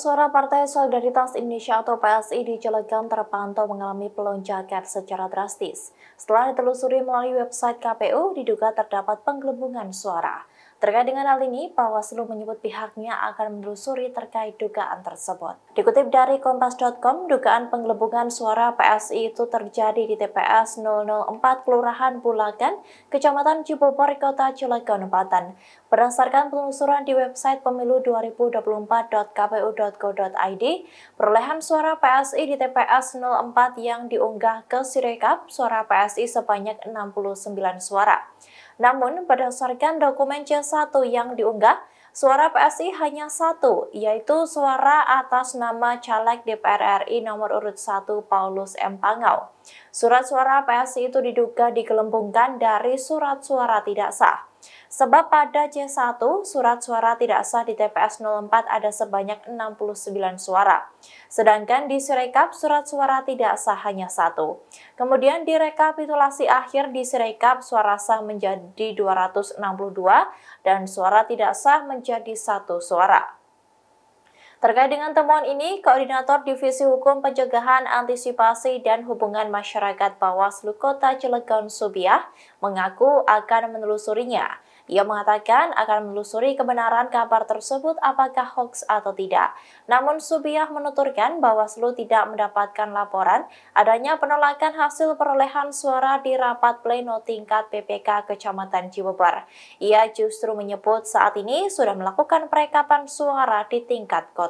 suara Partai Solidaritas Indonesia atau PSI di Cilegon terpantau mengalami pelonjakan secara drastis. Setelah ditelusuri melalui website KPU, diduga terdapat penggelembungan suara. Terkait dengan hal ini, Bawaslu menyebut pihaknya akan menelusuri terkait dugaan tersebut. Dikutip dari Kompas.com, dugaan penggelembungan suara PSI itu terjadi di TPS 004 Kelurahan Bulakan, Kecamatan Cibubur, Kota Cilegon, Banten. Berdasarkan penelusuran di website pemilu 2024.kpu.go, kpu.go.id, perolehan suara PSI di TPS 04 yang diunggah ke Sirekap, suara PSI sebanyak 69 suara. Namun, berdasarkan dokumen C1 yang diunggah, suara PSI hanya satu, yaitu suara atas nama caleg DPR RI nomor urut 1 Paulus M. Pangau. Surat suara PSI itu diduga digelembungkan dari surat suara tidak sah. Sebab pada C1 surat suara tidak sah di TPS 04 ada sebanyak 69 suara. Sedangkan di Sirekap surat suara tidak sah hanya satu. Kemudian di rekapitulasi akhir di Sirekap suara sah menjadi 262 dan suara tidak sah menjadi satu suara. Terkait dengan temuan ini, Koordinator Divisi Hukum Pencegahan Antisipasi dan Hubungan Masyarakat Bawaslu Kota Cilegon Subiah mengaku akan menelusurinya. Ia mengatakan akan menelusuri kebenaran kabar tersebut apakah hoax atau tidak. Namun Subiah menuturkan Bawaslu tidak mendapatkan laporan adanya penolakan hasil perolehan suara di rapat pleno tingkat PPK Kecamatan Cibubur. Ia justru menyebut saat ini sudah melakukan perekapan suara di tingkat kota